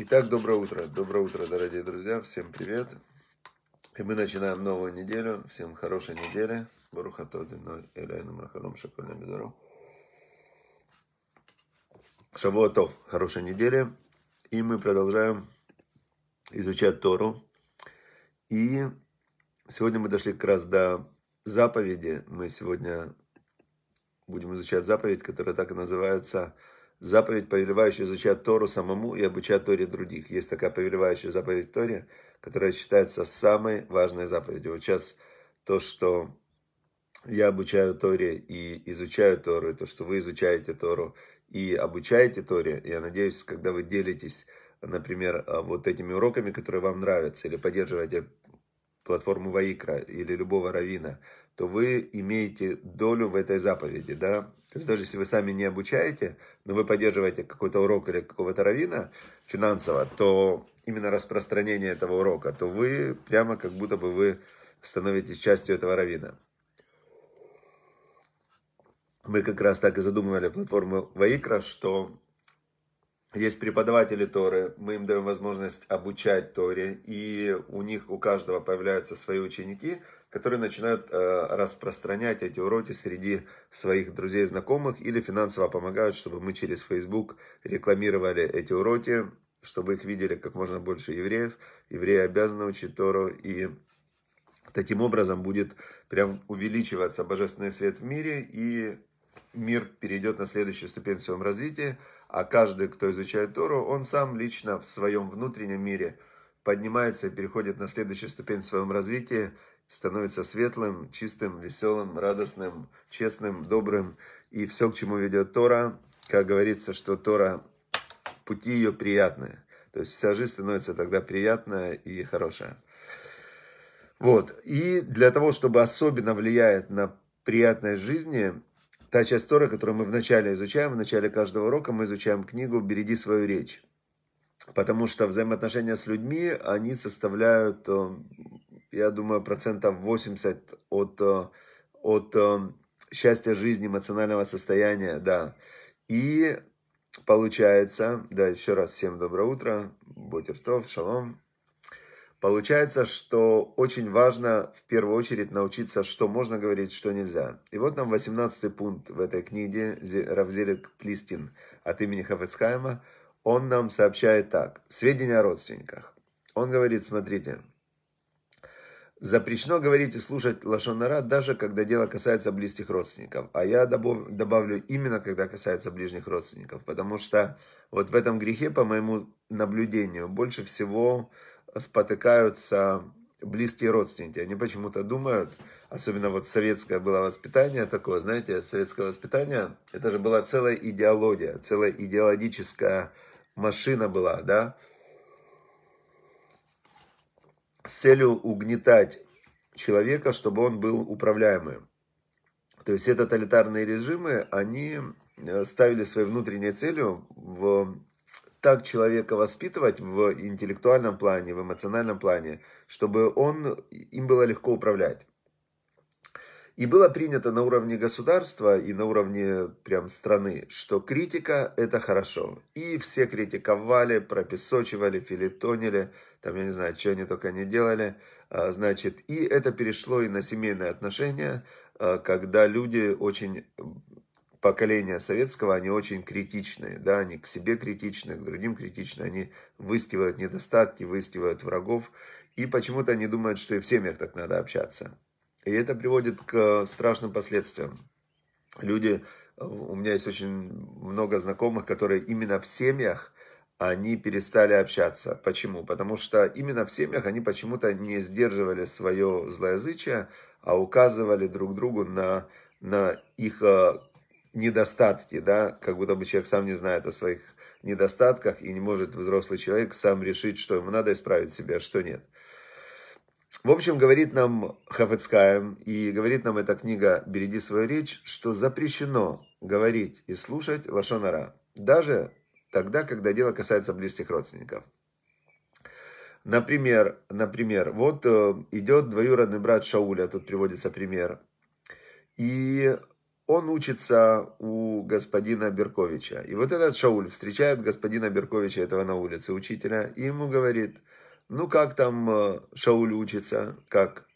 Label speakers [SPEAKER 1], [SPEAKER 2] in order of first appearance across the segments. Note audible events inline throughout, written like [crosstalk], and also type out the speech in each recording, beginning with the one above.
[SPEAKER 1] Итак, доброе утро. Доброе утро, дорогие друзья. Всем привет. И мы начинаем новую неделю. Всем хорошей недели. Барухато Диной Эляйну Мрахалом Шакольна Бедору. Шавуатов. Хорошей недели. И мы продолжаем изучать Тору. И сегодня мы дошли как раз до заповеди. Мы сегодня будем изучать заповедь, которая так и называется – заповедь, повелевающая изучать Тору самому и обучать Торе других. Есть такая повелевающая заповедь Торе, которая считается самой важной заповедью. Вот сейчас то, что я обучаю Торе и изучаю Тору, и то, что вы изучаете Тору и обучаете Торе, я надеюсь, когда вы делитесь, например, вот этими уроками, которые вам нравятся, или поддерживаете платформу Ваикра или любого равина, то вы имеете долю в этой заповеди, да? То есть даже если вы сами не обучаете, но вы поддерживаете какой-то урок или какого-то равина финансово, то именно распространение этого урока, то вы прямо как будто бы вы становитесь частью этого равина. Мы как раз так и задумывали платформу Ваикра, что есть преподаватели Торы, мы им даем возможность обучать Торе, и у них, у каждого появляются свои ученики, которые начинают э, распространять эти уроки среди своих друзей и знакомых или финансово помогают, чтобы мы через Facebook рекламировали эти уроки, чтобы их видели как можно больше евреев. Евреи обязаны учить Тору, и таким образом будет прям увеличиваться божественный свет в мире, и мир перейдет на следующую ступень в своем развитии, а каждый, кто изучает Тору, он сам лично в своем внутреннем мире поднимается и переходит на следующую ступень в своем развитии, становится светлым, чистым, веселым, радостным, честным, добрым. И все, к чему ведет Тора, как говорится, что Тора, пути ее приятные. То есть вся жизнь становится тогда приятная и хорошая. Вот. И для того, чтобы особенно влияет на приятность жизни, Та часть Торы, которую мы вначале изучаем, в начале каждого урока мы изучаем книгу «Береги свою речь». Потому что взаимоотношения с людьми, они составляют, э, я думаю, процентов 80 от, э, от э, счастья жизни, эмоционального состояния, да. И получается, да, еще раз всем доброе утро, будь ртов, шалом. Получается, что очень важно в первую очередь научиться, что можно говорить, что нельзя. И вот нам 18 пункт в этой книге Равзелик Плистин от имени Хафецхайма. Он нам сообщает так. Сведения о родственниках. Он говорит, смотрите, Запрещено говорить и слушать лошонара, даже когда дело касается близких родственников. А я добавлю именно, когда касается ближних родственников. Потому что вот в этом грехе, по моему наблюдению, больше всего спотыкаются близкие родственники. Они почему-то думают, особенно вот советское было воспитание такое, знаете, советское воспитание, это же была целая идеология, целая идеологическая машина была, да, с целью угнетать человека, чтобы он был управляемым. То есть все тоталитарные режимы, они э, ставили своей внутренней целью в так человека воспитывать в интеллектуальном плане, в эмоциональном плане, чтобы он, им было легко управлять. И было принято на уровне государства и на уровне прям страны, что критика – это хорошо. И все критиковали, пропесочивали, филитонили, там я не знаю, что они только не делали. А, значит, и это перешло и на семейные отношения, а, когда люди очень поколения советского, они очень критичные, да, они к себе критичны, к другим критичны, они выстивают недостатки, выстивают врагов, и почему-то они думают, что и в семьях так надо общаться. И это приводит к э, страшным последствиям. Люди, у меня есть очень много знакомых, которые именно в семьях, они перестали общаться. Почему? Потому что именно в семьях они почему-то не сдерживали свое злоязычие, а указывали друг другу на, на их э, недостатки, да, как будто бы человек сам не знает о своих недостатках и не может взрослый человек сам решить, что ему надо исправить себя, а что нет. В общем, говорит нам Хафецкаем, и говорит нам эта книга «Береги свою речь», что запрещено говорить и слушать лошонара, даже тогда, когда дело касается близких родственников. Например, например, вот э, идет двоюродный брат Шауля, тут приводится пример, и он учится у господина Берковича. И вот этот Шауль встречает господина Берковича этого на улице, учителя, и ему говорит, ну как там э, Шауль учится, как?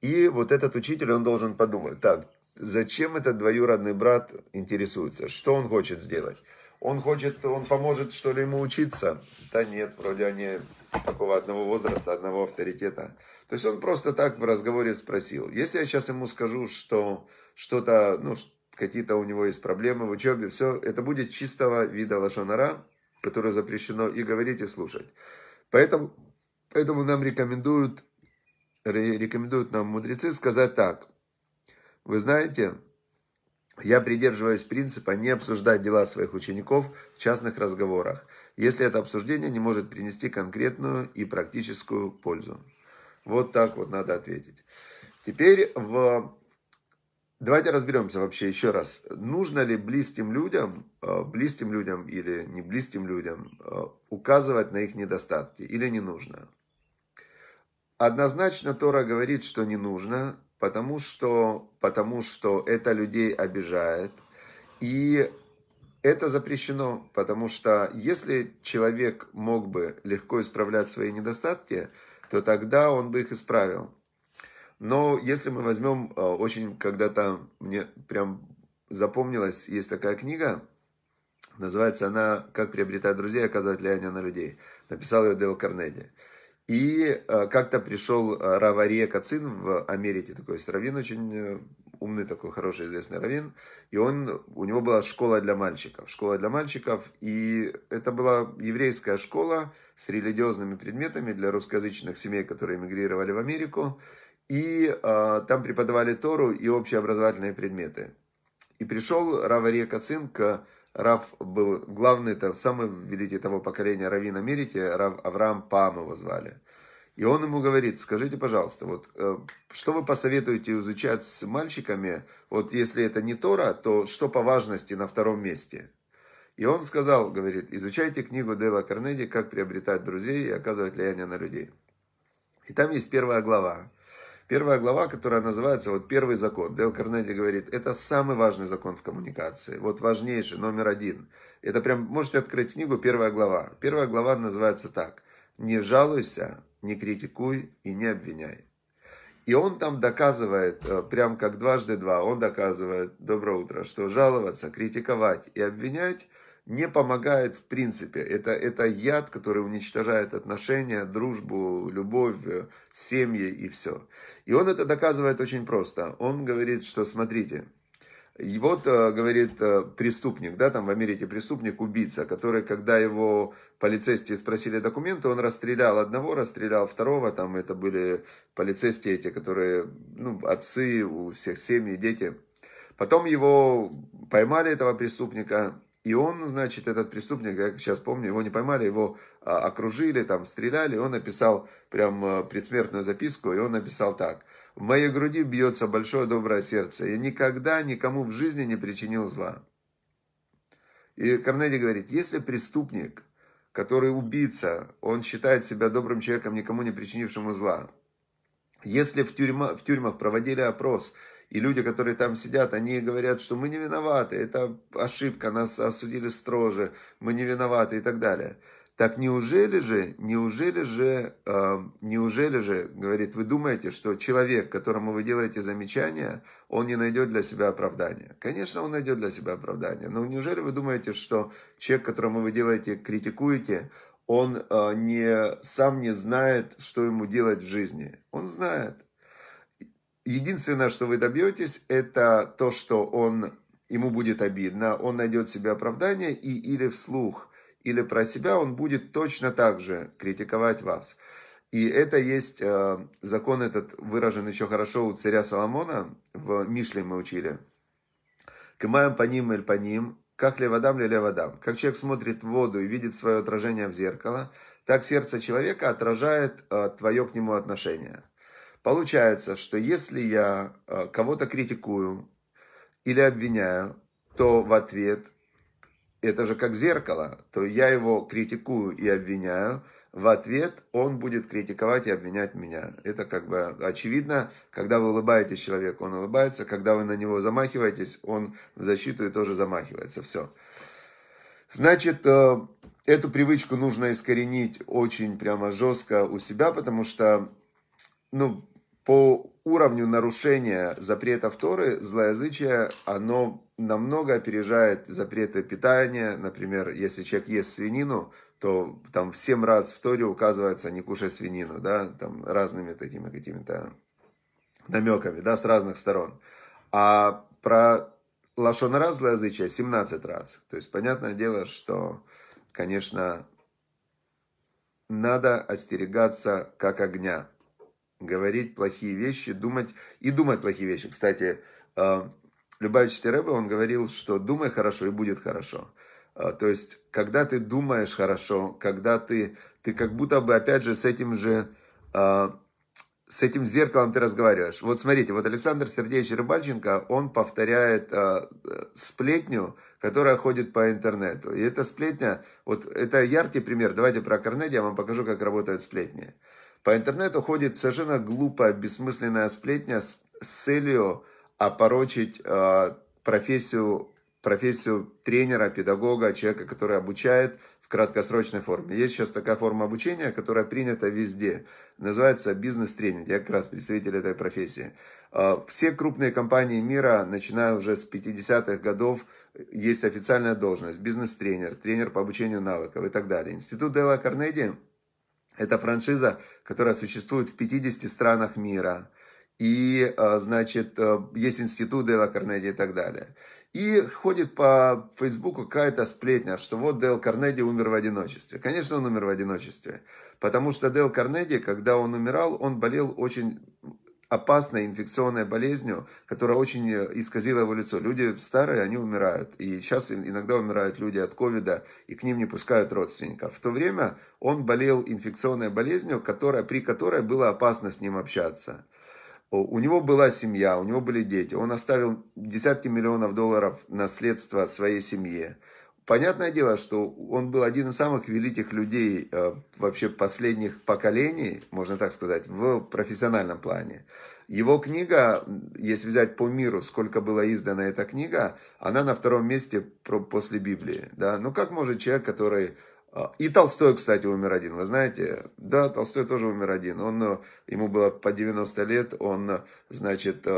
[SPEAKER 1] И вот этот учитель, он должен подумать, так, зачем этот двоюродный брат интересуется, что он хочет сделать? Он хочет, он поможет что ли ему учиться? Да нет, вроде они такого одного возраста, одного авторитета. То есть он просто так в разговоре спросил. Если я сейчас ему скажу, что что-то, ну, какие-то у него есть проблемы в учебе, все, это будет чистого вида лошонара, которое запрещено и говорить, и слушать. Поэтому, поэтому нам рекомендуют, рекомендуют нам мудрецы сказать так. Вы знаете, я придерживаюсь принципа не обсуждать дела своих учеников в частных разговорах, если это обсуждение не может принести конкретную и практическую пользу. Вот так вот надо ответить. Теперь в... давайте разберемся вообще еще раз. Нужно ли близким людям, э, близким людям или не близким людям э, указывать на их недостатки или не нужно? Однозначно Тора говорит, что не нужно, потому что, потому что это людей обижает. И это запрещено, потому что если человек мог бы легко исправлять свои недостатки, то тогда он бы их исправил. Но если мы возьмем, э, очень когда-то мне прям запомнилась, есть такая книга, называется она «Как приобретать друзей и оказывать влияние на людей». Написал ее Дэл Карнеди. И э, как-то пришел э, Равария Кацин в Америке, такой есть раввин очень э, умный такой, хороший, известный раввин. И он, у него была школа для мальчиков. Школа для мальчиков. И это была еврейская школа с религиозными предметами для русскоязычных семей, которые эмигрировали в Америку. И э, там преподавали Тору и общеобразовательные предметы. И пришел Равария Кацин к Рав был главный, это самый великий того поколения раввин Америки, Рав Авраам Пам его звали. И он ему говорит, скажите, пожалуйста, вот э, что вы посоветуете изучать с мальчиками, вот если это не Тора, то что по важности на втором месте? И он сказал, говорит, изучайте книгу Дейла Карнеди «Как приобретать друзей и оказывать влияние на людей». И там есть первая глава, Первая глава, которая называется вот «Первый закон». Дэл Карнеди говорит, это самый важный закон в коммуникации. Вот важнейший, номер один. Это прям, можете открыть книгу, первая глава. Первая глава называется так. «Не жалуйся, не критикуй и не обвиняй». И он там доказывает, э, прям как дважды два, он доказывает, доброе утро, что жаловаться, критиковать и обвинять – не помогает в принципе. Это, это яд, который уничтожает отношения, дружбу, любовь, э, семьи и все. И он это доказывает очень просто. Он говорит, что смотрите, и вот, э, говорит, э, преступник, да, там в Америке преступник, убийца, который, когда его полицейские спросили документы, он расстрелял одного, расстрелял второго, там это были полицейские эти, которые, ну, отцы у всех семьи, дети. Потом его поймали, этого преступника, и он, значит, этот преступник, я сейчас помню, его не поймали, его а, окружили, там стреляли. Он написал прям э, предсмертную записку, и он написал так. «В моей груди бьется большое доброе сердце. Я никогда никому в жизни не причинил зла». И Корнеди говорит, если преступник, который убийца, он считает себя добрым человеком, никому не причинившему зла, если в, тюрьма, в тюрьмах проводили опрос – и люди, которые там сидят, они говорят, что мы не виноваты, это ошибка, нас осудили строже, мы не виноваты и так далее. Так неужели же, неужели же, э, неужели же, говорит, вы думаете, что человек, которому вы делаете замечания, он не найдет для себя оправдания? Конечно, он найдет для себя оправдание. Но неужели вы думаете, что человек, которому вы делаете, критикуете, он э, не, сам не знает, что ему делать в жизни? Он знает. Единственное, что вы добьетесь, это то, что он, ему будет обидно, он найдет себе оправдание и или вслух, или про себя он будет точно так же критиковать вас. И это есть, э, закон этот выражен еще хорошо у царя Соломона, в Мишле мы учили. Кымаем по ним или по ним, как леводам ли леводам. Как человек смотрит в воду и видит свое отражение в зеркало, так сердце человека отражает э, твое к нему отношение. Получается, что если я э, кого-то критикую или обвиняю, то в ответ это же как зеркало, то я его критикую и обвиняю, в ответ он будет критиковать и обвинять меня. Это как бы очевидно, когда вы улыбаетесь человеку, он улыбается, когда вы на него замахиваетесь, он в защиту и тоже замахивается, все. Значит, э, эту привычку нужно искоренить очень прямо жестко у себя, потому что, ну, по уровню нарушения запрета Торы злоязычие, оно намного опережает запреты питания. Например, если человек ест свинину, то там в 7 раз в Торе указывается не кушай свинину, да, там разными такими какими-то намеками, да, с разных сторон. А про лошон раз злоязычие 17 раз. То есть, понятное дело, что, конечно, надо остерегаться как огня говорить плохие вещи, думать и думать плохие вещи. Кстати, э, Любавич Теребе, он говорил, что думай хорошо и будет хорошо. Э, то есть, когда ты думаешь хорошо, когда ты, ты как будто бы, опять же, с этим же, э, с этим зеркалом ты разговариваешь. Вот смотрите, вот Александр Сергеевич Рыбальченко, он повторяет сплетню, которая ходит по интернету. И эта сплетня, вот это яркий пример. Давайте про Корнеди я вам покажу, как работает сплетня. По интернету ходит совершенно глупая, бессмысленная сплетня с, с целью опорочить э, профессию, профессию тренера, педагога, человека, который обучает в краткосрочной форме. Есть сейчас такая форма обучения, которая принята везде. Называется бизнес-тренинг. Я как раз представитель этой профессии. А, все крупные компании мира, начиная уже с 50-х годов, есть официальная должность. Бизнес-тренер, тренер по обучению навыков и так далее. Институт Дэла Карнеди. Это франшиза, которая существует в 50 странах мира. И, э, значит, э, есть институт Дела Карнеди и так далее. И ходит по Фейсбуку какая-то сплетня, что вот Дэл Карнеди умер в одиночестве. Конечно, он умер в одиночестве. Потому что Дэл Карнеди, когда он умирал, он болел очень опасной инфекционной болезнью, которая очень э, исказила его лицо. Люди старые, они умирают. И сейчас иногда умирают люди от ковида, и к ним не пускают родственников. В то время он болел инфекционной болезнью, которая, при которой было опасно с ним общаться. У него была семья, у него были дети. Он оставил десятки миллионов долларов наследства своей семье. Понятное дело, что он был один из самых великих людей э, вообще последних поколений, можно так сказать, в профессиональном плане. Его книга, если взять по миру, сколько была издана эта книга, она на втором месте после Библии. Да? Ну как может человек, который... Э, и Толстой, кстати, умер один, вы знаете? Да, Толстой тоже умер один. Он, э, ему было по 90 лет, он, значит,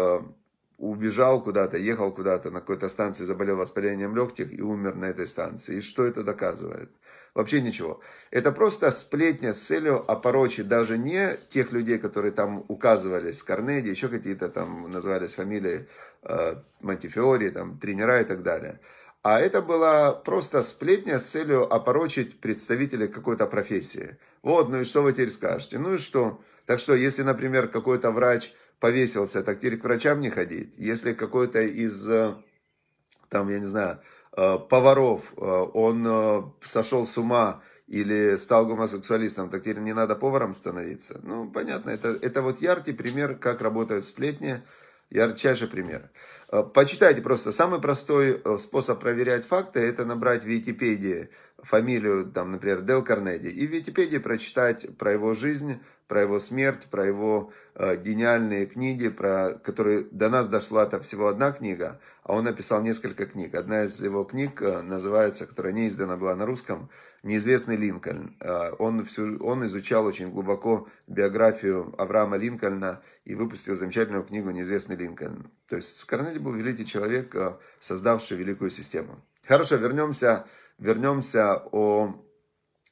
[SPEAKER 1] убежал куда-то, ехал куда-то, на какой-то станции заболел воспалением легких и умер на этой станции. И что это доказывает? Вообще ничего. Это просто сплетня с целью опорочить даже не тех людей, которые там указывались, Корнеди, еще какие-то там назывались фамилии э, Монтифиори, там, тренера и так далее. А это была просто сплетня с целью опорочить представителей какой-то профессии. Вот, ну и что вы теперь скажете? Ну и что? Так что, если, например, какой-то врач – повесился, так теперь к врачам не ходить. Если какой-то из, э, там, я не знаю, э, поваров, э, он сошел с ума или стал гомосексуалистом, так теперь не надо поваром становиться. Ну, понятно, это, это вот яркий пример, как работают сплетни, ярчайший пример. Почитайте просто. Самый простой способ проверять факты – это набрать в Википедии фамилию, там, например, Дел Карнеди, и в Википедии прочитать про его жизнь, про его смерть, про его э, гениальные книги, про которые до нас дошла там всего одна книга, а он написал несколько книг. Одна из его книг э, называется, которая не издана была на русском, «Неизвестный Линкольн». Э, он, всю, он изучал очень глубоко биографию Авраама Линкольна и выпустил замечательную книгу «Неизвестный Линкольн». То есть Карнеди был великий человек, э, создавший великую систему. Хорошо, вернемся, вернемся о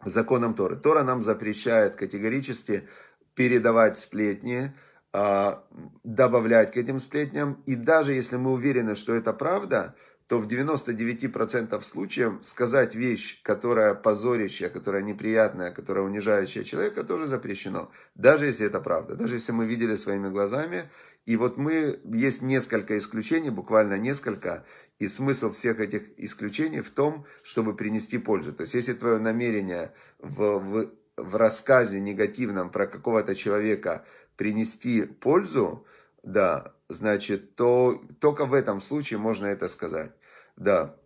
[SPEAKER 1] законам Торы. Тора нам запрещает категорически передавать сплетни, а, добавлять к этим сплетням. И даже если мы уверены, что это правда, то в 99% случаев сказать вещь, которая позорящая, которая неприятная, которая унижающая человека, тоже запрещено. Даже если это правда, даже если мы видели своими глазами. И вот мы, есть несколько исключений, буквально несколько, и смысл всех этих исключений в том, чтобы принести пользу. То есть если твое намерение в, в, в рассказе негативном про какого-то человека принести пользу, да, значит, то только в этом случае можно это сказать. Да,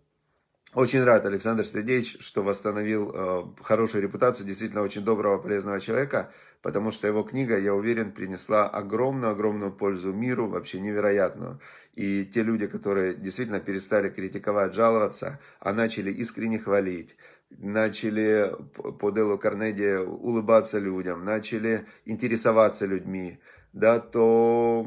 [SPEAKER 1] очень рад, Александр Сергеевич, что восстановил э, хорошую репутацию действительно очень доброго, полезного человека, потому что его книга, я уверен, принесла огромную-огромную пользу миру, вообще невероятную. И те люди, которые действительно перестали критиковать, жаловаться, а начали искренне хвалить, начали по делу Карнеди улыбаться людям, начали интересоваться людьми, да, то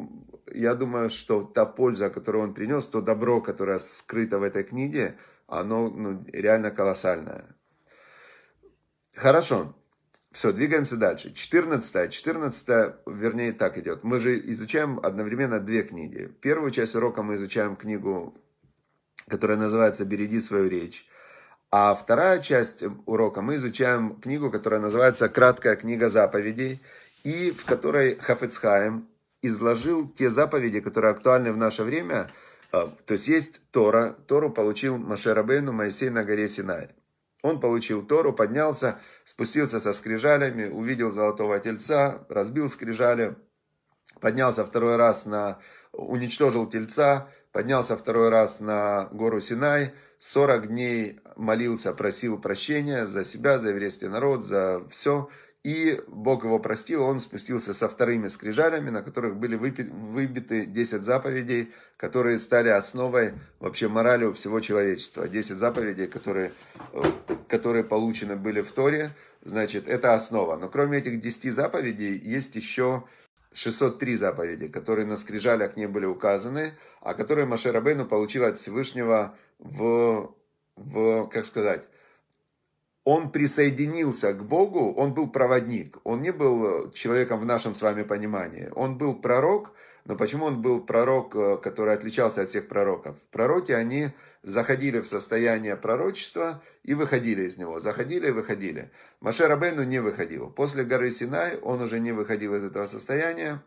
[SPEAKER 1] я думаю, что та польза, которую он принес, то добро, которое скрыто в этой книге, оно ну, реально колоссальное. Хорошо. Все, двигаемся дальше. 14, 14, вернее, так идет. Мы же изучаем одновременно две книги. Первую часть урока мы изучаем книгу, которая называется «Береги свою речь». А вторая часть урока мы изучаем книгу, которая называется «Краткая книга заповедей», и в которой Хафецхайм изложил те заповеди, которые актуальны в наше время. А, то есть есть Тора. Тору получил Маше Моисей на горе Синай. Он получил Тору, поднялся, спустился со скрижалями, увидел золотого тельца, разбил скрижали, поднялся второй раз на... уничтожил тельца, поднялся второй раз на гору Синай, 40 дней молился, просил прощения за себя, за еврейский народ, за все – и Бог его простил, он спустился со вторыми скрижалями, на которых были выбиты 10 заповедей, которые стали основой вообще морали всего человечества. 10 заповедей, которые, э, которые получены были в Торе, значит, это основа. Но кроме этих 10 заповедей есть еще 603 заповеди, которые на скрижалях не были указаны, а которые Машер Абейну получил от Всевышнего в, в как сказать, он присоединился к Богу, он был проводник, он не был э, человеком в нашем с вами понимании. Он был пророк, но почему он был пророк, э, который отличался от всех пророков? Пророки, они заходили в состояние пророчества и выходили из него. Заходили и выходили. Маше Рабейну не выходил. После горы Синай он уже не выходил из этого состояния.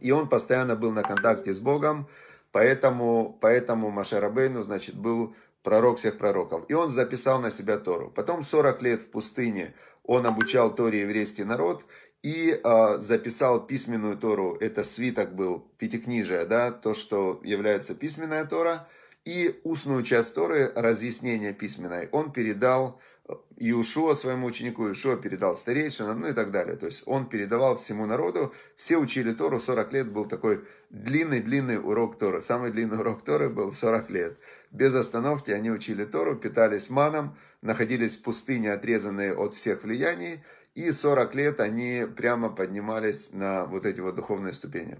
[SPEAKER 1] И он постоянно был на контакте с Богом. Поэтому, поэтому Маше Рабейну, значит, был пророк всех пророков. И он записал на себя Тору. Потом 40 лет в пустыне он обучал Торе еврейский народ и э, записал письменную Тору. Это свиток был, пятикнижие, да, то, что является письменная Тора. И устную часть Торы, разъяснение письменной, он передал а, Иешуа своему ученику, Иешуа передал старейшинам, ну и так далее. То есть он передавал всему народу, все учили Тору, 40 лет был такой длинный-длинный урок Торы. Самый длинный урок Торы был 40 лет. Без остановки они учили Тору, питались маном, находились в пустыне, отрезанные от всех влияний, и 40 лет они прямо поднимались на вот эти вот духовные ступени.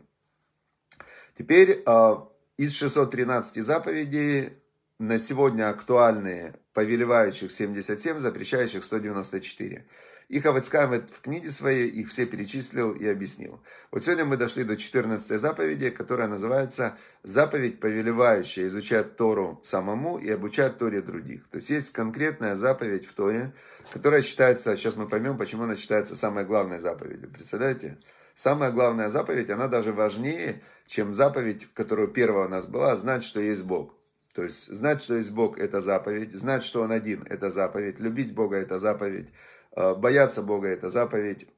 [SPEAKER 1] Теперь а, из 613 заповедей на сегодня актуальные повелевающих 77, запрещающих 194. И Хавецкам в книге своей их все перечислил и объяснил. Вот сегодня мы дошли до 14 заповеди, которая называется «Заповедь, повелевающая изучать Тору самому и обучать Торе других». То есть есть конкретная заповедь в Торе, которая считается, сейчас мы поймем, почему она считается самой главной заповедью. Представляете? Самая главная заповедь, она даже важнее, чем заповедь, которую первая у нас была, знать, что есть Бог. То есть знать, что есть Бог, это заповедь. Знать, что Он один, это заповедь. Любить Бога, это заповедь. Э, бояться Бога – это заповедь.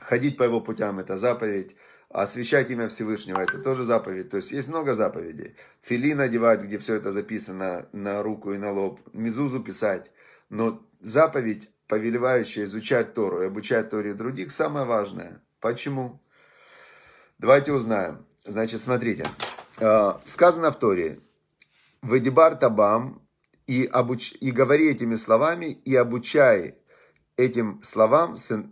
[SPEAKER 1] Ходить по Его путям – это заповедь. Освящать имя Всевышнего – это тоже заповедь. То есть есть много заповедей. Тфили одевать, где все это записано на руку и на лоб. Мизузу писать. Но заповедь, повелевающая изучать Тору и обучать Торе других, самое важное. Почему? Давайте узнаем. Значит, смотрите. Э, сказано в Торе. «Ведибар табам» и, обуч... и говори этими словами, и обучай этим словам, сын,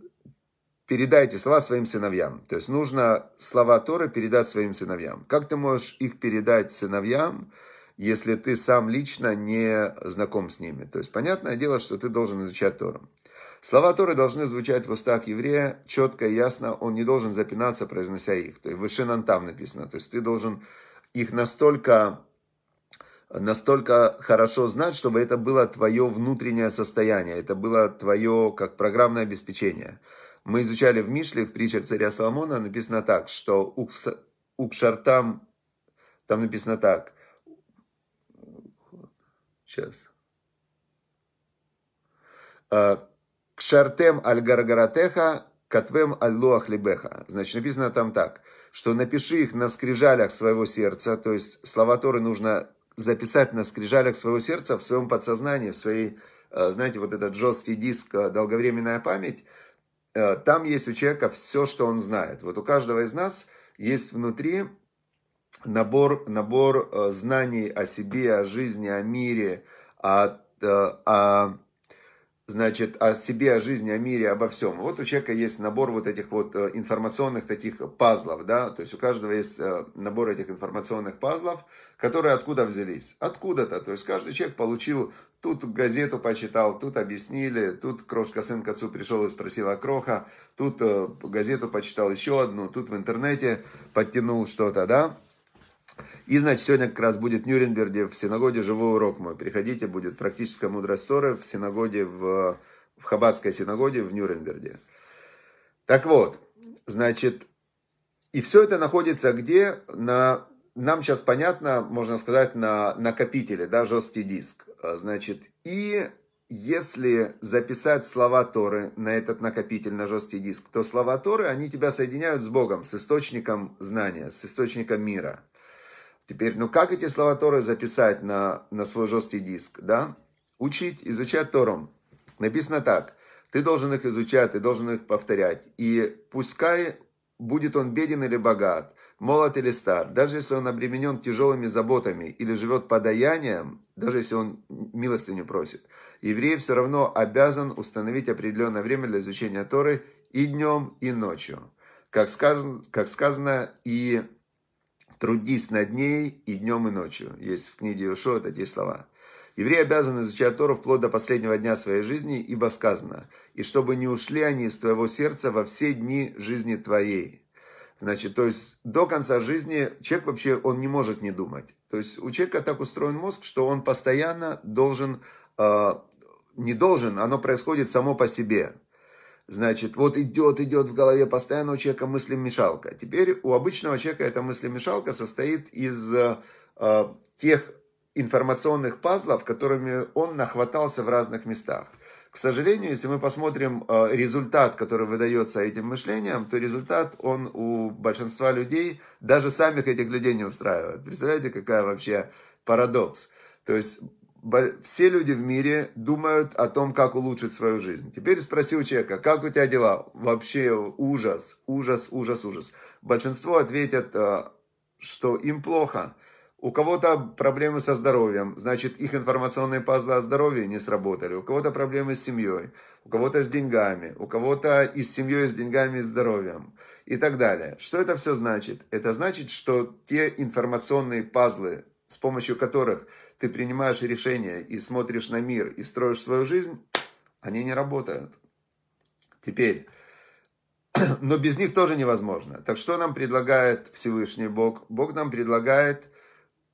[SPEAKER 1] передайте слова своим сыновьям. То есть нужно слова Торы передать своим сыновьям. Как ты можешь их передать сыновьям, если ты сам лично не знаком с ними? То есть понятное дело, что ты должен изучать Тору. Слова Торы должны звучать в устах еврея четко и ясно, он не должен запинаться, произнося их. То есть выше там написано. То есть ты должен их настолько настолько хорошо знать, чтобы это было твое внутреннее состояние, это было твое как программное обеспечение. Мы изучали в Мишле, в притче царя Соломона, написано так, что Укшартам, там написано так, сейчас, «Э, Кшартем аль гаргаратеха, катвем аль луах либеха. Значит, написано там так, что напиши их на скрижалях своего сердца, то есть слова Торы нужно записать на скрижалях своего сердца, в своем подсознании, в своей, э, знаете, вот этот жесткий диск э, «Долговременная память», э, там есть у человека все, что он знает. Вот у каждого из нас есть внутри набор, набор знаний о себе, о жизни, о мире, о, о значит, о себе, о жизни, о мире, обо всем. Вот у человека есть набор вот этих вот э, информационных таких пазлов, да, то есть у каждого есть э, набор этих информационных пазлов, которые откуда взялись? Откуда-то, то есть каждый человек получил, тут газету почитал, тут объяснили, тут крошка сын к отцу пришел и спросила кроха, тут э, газету почитал еще одну, тут в интернете подтянул что-то, да, и, значит, сегодня как раз будет в Нюрнберге в синагоде живой урок мой. Приходите, будет практическая мудрость Торы в синагоде, в, в Хаббатской синагоде в Нюрнберге. Так вот, значит, и все это находится где? На, нам сейчас понятно, можно сказать, на накопителе, да, жесткий диск. Значит, и если записать слова Торы на этот накопитель, на жесткий диск, то слова Торы, они тебя соединяют с Богом, с источником знания, с источником мира – Теперь, ну как эти слова Торы записать на, на свой жесткий диск, да? Учить, изучать Тором. Написано так. Ты должен их изучать, ты должен их повторять. И пускай будет он беден или богат, молод или стар, даже если он обременен тяжелыми заботами или живет подаянием, даже если он милостыню просит, еврей все равно обязан установить определенное время для изучения Торы и днем, и ночью. Как сказано, как сказано и Трудись над ней и днем, и ночью. Есть в книге это те слова. Евреи обязаны изучать Тору вплоть до последнего дня своей жизни, ибо сказано, и чтобы не ушли они из твоего сердца во все дни жизни твоей. Значит, то есть до конца жизни человек вообще, он не может не думать. То есть у человека так устроен мозг, что он постоянно должен, э, не должен, оно происходит само по себе. Значит, вот идет, идет в голове постоянно у человека мыслемешалка. Теперь у обычного человека эта мыслемешалка состоит из э, э тех информационных пазлов, которыми он нахватался в разных местах. К сожалению, если мы посмотрим э, результат, который выдается этим мышлением, то результат он у большинства людей, даже самих этих людей не устраивает. Представляете, какая вообще парадокс. То есть все люди в мире думают о том, как улучшить свою жизнь. Теперь спроси у человека, как у тебя дела? Вообще ужас, ужас, ужас, ужас. Большинство ответят, э, что им плохо. У кого-то проблемы со здоровьем, значит, их информационные пазлы о здоровье не сработали. У кого-то проблемы с семьей, у кого-то с деньгами, у кого-то и с семьей, и с деньгами, и с здоровьем и так далее. Что это все значит? Это значит, что те информационные пазлы с помощью которых ты принимаешь решения и смотришь на мир и строишь свою жизнь, они не работают. Теперь, [clears throat] но без них тоже невозможно. Так что нам предлагает Всевышний Бог? Бог нам предлагает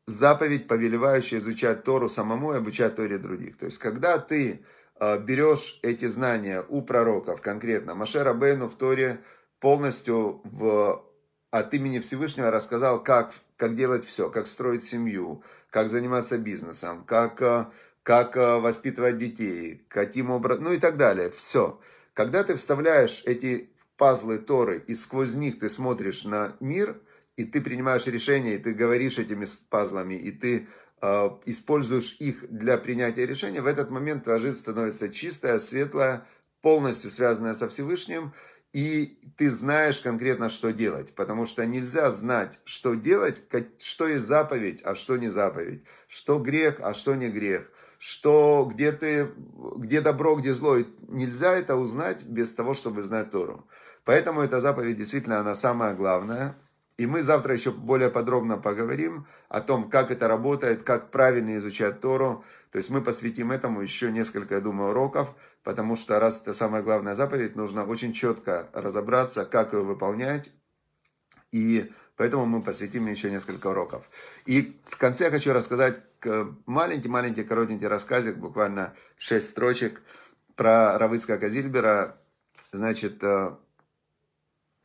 [SPEAKER 1] заповедь, повелевающая изучать Тору самому и обучать Торе других. То есть, когда ты э, берешь эти знания у пророков, конкретно Машера Бейну в Торе полностью в, от имени Всевышнего рассказал, как как делать все, как строить семью, как заниматься бизнесом, как, э, как э, воспитывать детей, каким образом, ну и так далее. Все. Когда ты вставляешь эти пазлы Торы, и сквозь них ты смотришь на мир, и ты принимаешь решения, и ты говоришь этими пазлами, и ты э, используешь их для принятия решения, в этот момент твоя жизнь становится чистая, светлая, полностью связанная со Всевышним, и ты знаешь конкретно, что делать, потому что нельзя знать, что делать, что есть заповедь, а что не заповедь, что грех, а что не грех, что где ты, где добро, где зло, нельзя это узнать без того, чтобы знать Тору. Поэтому эта заповедь действительно, она самая главная – и мы завтра еще более подробно поговорим о том, как это работает, как правильно изучать Тору. То есть мы посвятим этому еще несколько, я думаю, уроков, потому что раз это самая главная заповедь, нужно очень четко разобраться, как ее выполнять. И поэтому мы посвятим еще несколько уроков. И в конце я хочу рассказать маленький-маленький коротенький рассказик, буквально 6 строчек, про Равыцкого Зильбера. Значит, э,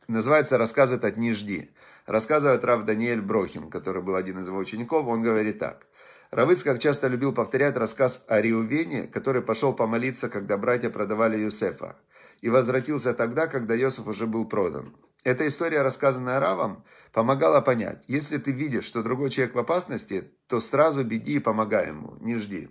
[SPEAKER 1] называется «Рассказ этот не жди». Рассказывает Рав Даниэль Брохин, который был один из его учеников, он говорит так. Равыц, как часто любил повторять рассказ о Риувене, который пошел помолиться, когда братья продавали Юсефа, и возвратился тогда, когда Йосеф уже был продан. Эта история, рассказанная Равом, помогала понять, если ты видишь, что другой человек в опасности, то сразу беги и помогай ему, не жди.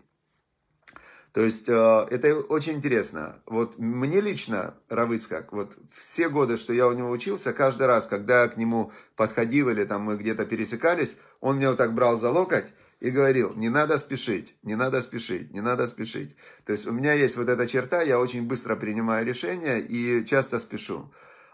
[SPEAKER 1] То есть э, это очень интересно. Вот мне лично Равыцкак, вот все годы, что я у него учился, каждый раз, когда я к нему подходил или там мы где-то пересекались, он меня вот так брал за локоть и говорил, не надо спешить, не надо спешить, не надо спешить. То есть у меня есть вот эта черта, я очень быстро принимаю решения и часто спешу.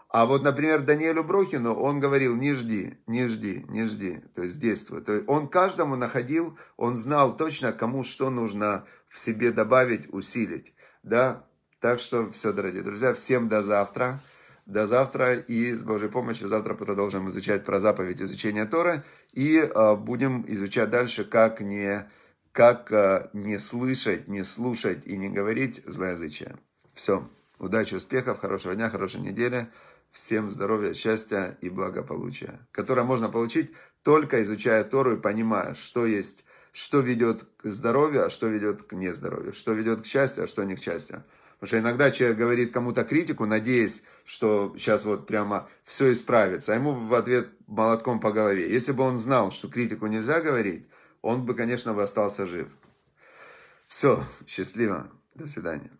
[SPEAKER 1] А вот, например, Даниэлю Брохину он говорил, не жди, не жди, не жди, то есть действуй. То есть он каждому находил, он знал точно, кому что нужно в себе добавить, усилить. Да? Так что все, дорогие друзья, всем до завтра. До завтра и с Божьей помощью завтра продолжим изучать про заповедь изучения Торы и э, будем изучать дальше, как не, как, э, не слышать, не слушать и не говорить злоязычие. Все. Удачи, успехов, хорошего дня, хорошей недели всем здоровья, счастья и благополучия, которое можно получить только изучая Тору и понимая, что есть, что ведет к здоровью, а что ведет к нездоровью, что ведет к счастью, а что не к счастью. Потому что иногда человек говорит кому-то критику, надеясь, что сейчас вот прямо все исправится, а ему в ответ молотком по голове. Если бы он знал, что критику нельзя говорить, он бы, конечно, бы остался жив. Все, счастливо, до свидания.